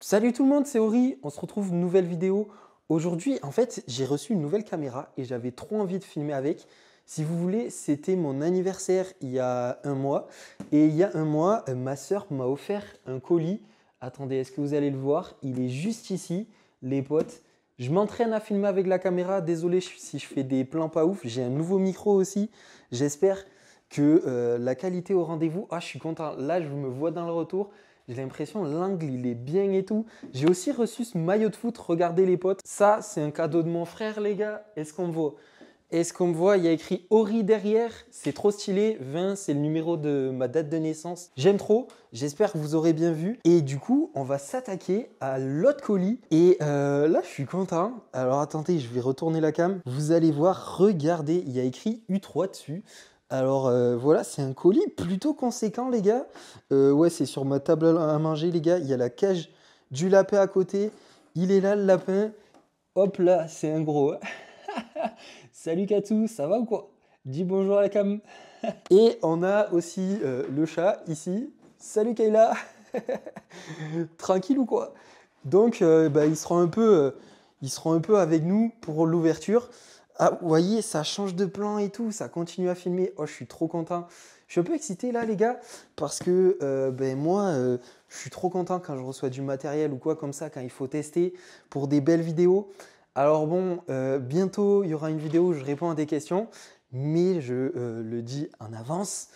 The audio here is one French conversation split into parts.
Salut tout le monde, c'est Ori, on se retrouve une nouvelle vidéo. Aujourd'hui, en fait, j'ai reçu une nouvelle caméra et j'avais trop envie de filmer avec. Si vous voulez, c'était mon anniversaire il y a un mois. Et il y a un mois, euh, ma soeur m'a offert un colis. Attendez, est-ce que vous allez le voir Il est juste ici, les potes. Je m'entraîne à filmer avec la caméra. Désolé si je fais des plans pas ouf. J'ai un nouveau micro aussi. J'espère que euh, la qualité au rendez-vous. Ah, je suis content. Là, je me vois dans le retour. J'ai l'impression, l'angle, il est bien et tout. J'ai aussi reçu ce maillot de foot, regardez les potes. Ça, c'est un cadeau de mon frère, les gars. Est-ce qu'on me voit Est-ce qu'on me voit Il y a écrit Ori derrière. C'est trop stylé. 20, c'est le numéro de ma date de naissance. J'aime trop. J'espère que vous aurez bien vu. Et du coup, on va s'attaquer à l'autre colis. Et euh, là, je suis content. Alors attendez, je vais retourner la cam. Vous allez voir, regardez, il y a écrit U3 dessus. Alors euh, voilà, c'est un colis plutôt conséquent, les gars. Euh, ouais, c'est sur ma table à manger, les gars. Il y a la cage du lapin à côté. Il est là, le lapin. Hop là, c'est un gros. Hein. Salut Katou, ça va ou quoi Dis bonjour à la cam. Et on a aussi euh, le chat ici. Salut Kayla. Tranquille ou quoi Donc, bah, il sera un peu, il sera un peu avec nous pour l'ouverture. Ah, vous voyez, ça change de plan et tout, ça continue à filmer. Oh, je suis trop content. Je suis un peu excité là, les gars, parce que euh, ben, moi, euh, je suis trop content quand je reçois du matériel ou quoi comme ça, quand il faut tester pour des belles vidéos. Alors bon, euh, bientôt, il y aura une vidéo où je réponds à des questions, mais je le dis en avance.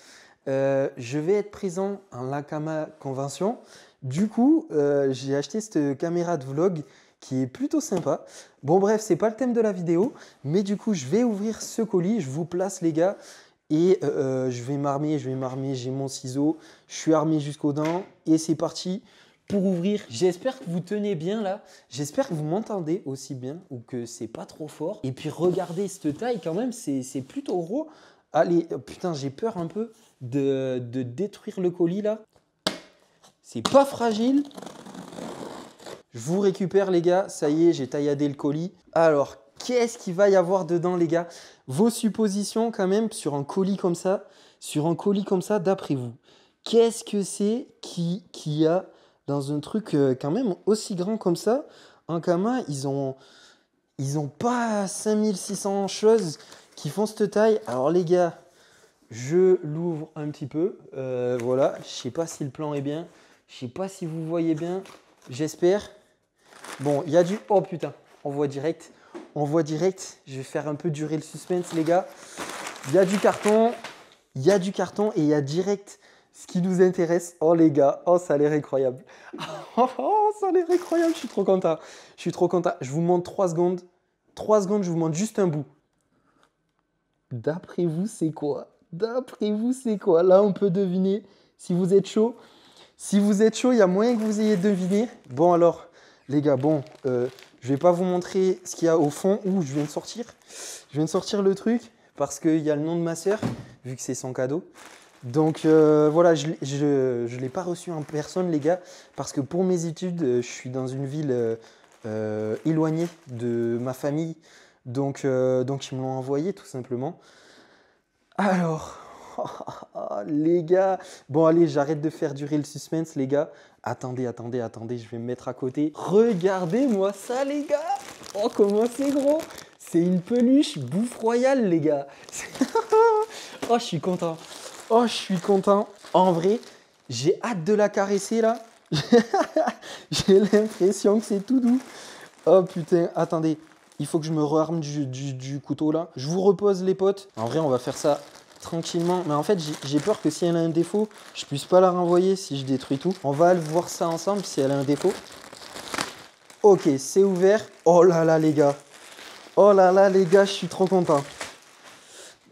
je vais être présent à l'Akama Convention. Du coup, euh, j'ai acheté cette caméra de vlog qui est plutôt sympa. Bon bref, c'est pas le thème de la vidéo, mais du coup, je vais ouvrir ce colis, je vous place les gars, et euh, euh, je vais m'armer, je vais m'armer, j'ai mon ciseau, je suis armé jusqu'aux dents, et c'est parti pour ouvrir. J'espère que vous tenez bien là, j'espère que vous m'entendez aussi bien, ou que c'est pas trop fort. Et puis regardez cette taille quand même, c'est plutôt gros. Allez, oh, putain, j'ai peur un peu de, de détruire le colis là. C'est pas fragile. Je vous récupère les gars, ça y est, j'ai tailladé le colis. Alors, qu'est-ce qu'il va y avoir dedans les gars Vos suppositions quand même sur un colis comme ça, sur un colis comme ça d'après vous. Qu'est-ce que c'est qui qui a dans un truc euh, quand même aussi grand comme ça En Kama, ils ont ils ont pas 5600 choses qui font cette taille. Alors les gars, je l'ouvre un petit peu. Euh, voilà, je sais pas si le plan est bien. Je sais pas si vous voyez bien. J'espère. Bon, il y a du... Oh putain, on voit direct. On voit direct. Je vais faire un peu durer le suspense, les gars. Il y a du carton. Il y a du carton et il y a direct ce qui nous intéresse. Oh les gars, oh ça a l'air incroyable. Oh, oh ça a l'air incroyable, je suis trop content. Je suis trop content. Je vous montre trois secondes. 3 secondes, je vous montre juste un bout. D'après vous, c'est quoi D'après vous, c'est quoi Là, on peut deviner si vous êtes chaud. Si vous êtes chaud, il y a moyen que vous ayez deviné. Bon alors, les gars, bon, euh, je vais pas vous montrer ce qu'il y a au fond. où je viens de sortir. Je viens de sortir le truc parce qu'il y a le nom de ma sœur, vu que c'est son cadeau. Donc euh, voilà, je ne l'ai pas reçu en personne, les gars, parce que pour mes études, euh, je suis dans une ville euh, éloignée de ma famille. Donc, donc ils me l'ont envoyé, tout simplement. Alors, les gars, bon allez, j'arrête de faire durer le suspense, les gars. Attendez, attendez, attendez, je vais me mettre à côté. Regardez-moi ça, les gars. Oh, comment c'est gros. C'est une peluche bouffe royale, les gars. oh, je suis content. Oh, je suis content. En vrai, j'ai hâte de la caresser, là. j'ai l'impression que c'est tout doux. Oh putain, attendez, il faut que je me rearme du, du, couteau là. Je vous repose les potes. En vrai, on va faire ça tranquillement. Mais en fait, j'ai peur que si elle a un défaut, je puisse pas la renvoyer si je détruis tout. On va aller voir ça ensemble si elle a un défaut. Ok, c'est ouvert. Oh là là, les gars. Oh là là, les gars, je suis trop content.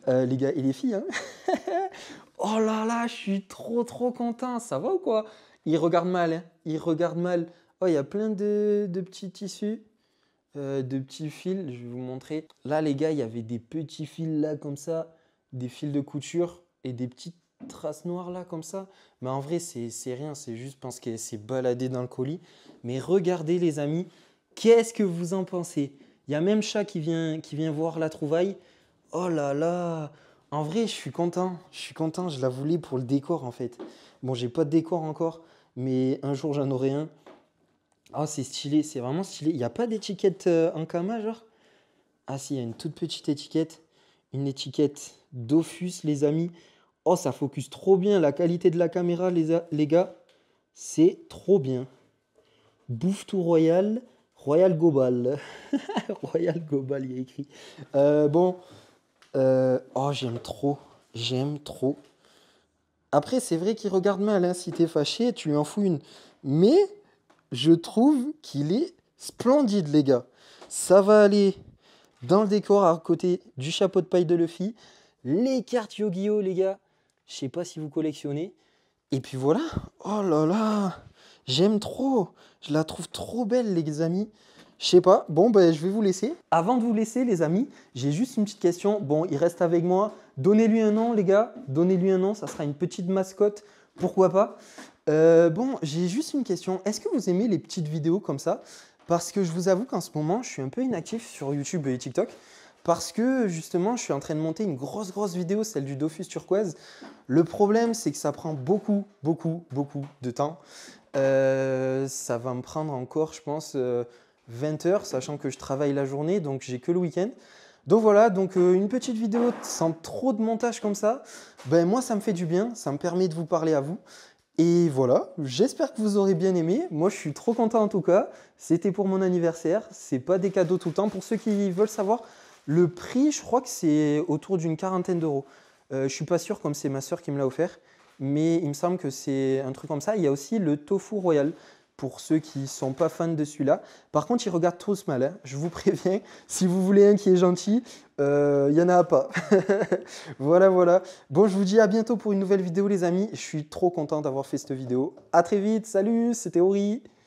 Euh, les gars et les filles, hein. Oh là là, je suis trop trop content. Ça va ou quoi Il regarde mal, hein Il regarde mal. Oh, il y a plein de, petits tissus. Euh, de petits fils, je vais vous montrer. Là, les gars, il y avait des petits fils là comme ça des fils de couture et des petites traces noires là comme ça. Mais en vrai, c'est rien, c'est juste parce qu'elle s'est baladée dans le colis. Mais regardez les amis, qu'est-ce que vous en pensez Il y a même chat qui vient, qui vient voir la trouvaille. Oh là là En vrai, je suis content, je suis content, je la voulais pour le décor en fait. Bon, j'ai pas de décor encore, mais un jour j'en aurai un. Ah, c'est stylé, c'est vraiment stylé. Il n'y a pas d'étiquette euh, en kama, genre Ah si, il y a une toute petite étiquette une étiquette Dofus, les amis. Oh, ça focus trop bien. La qualité de la caméra, les, les gars, c'est trop bien. Bouffe tout royal, royal gobal. royal gobal, il y a écrit. Euh, bon, euh, oh, j'aime trop. J'aime trop. Après, c'est vrai qu'il regarde mal. Hein. Si t'es fâché, tu lui en fous une. Mais je trouve qu'il est splendide, les gars. Ça va aller dans le décor à côté du chapeau de paille de Luffy, les cartes yu oh les gars, je sais pas si vous collectionnez. Et puis voilà, oh là là, j'aime trop, je la trouve trop belle les amis. Je sais pas, bon ben je vais vous laisser. Avant de vous laisser les amis, j'ai juste une petite question, bon il reste avec moi, donnez-lui un nom, les gars, donnez-lui un nom. ça sera une petite mascotte, pourquoi pas. Euh, bon, j'ai juste une question. Est-ce que vous aimez les petites vidéos comme ça parce que je vous avoue qu'en ce moment, je suis un peu inactif sur YouTube et TikTok. Parce que justement, je suis en train de monter une grosse, grosse vidéo, celle du Dofus turquoise. Le problème, c'est que ça prend beaucoup, beaucoup, beaucoup de temps. Euh, ça va me prendre encore, je pense, 20 euh, heures, sachant que je travaille la journée, donc j'ai que le week-end. Donc voilà, donc euh, une petite vidéo sans trop de montage comme ça, ben moi ça me fait du bien, ça me permet de vous parler à vous. Et voilà, j'espère que vous aurez bien aimé. Moi, je suis trop content en tout cas. C'était pour mon anniversaire. C'est pas des cadeaux tout le temps. Pour ceux qui veulent savoir, le prix, je crois que c'est autour d'une quarantaine d'euros. Euh, je suis pas sûr, comme c'est ma soeur qui me l'a offert, mais il me semble que c'est un truc comme ça. Il y a aussi le tofu royal pour ceux qui ne sont pas fans de celui-là. Par contre, ils regardent tous mal, je vous préviens. Si vous voulez un qui est gentil, il euh, n'y en a pas. voilà, voilà. Bon, je vous dis à bientôt pour une nouvelle vidéo, les amis. Je suis trop content d'avoir fait cette vidéo. À très vite, salut, c'était Ori.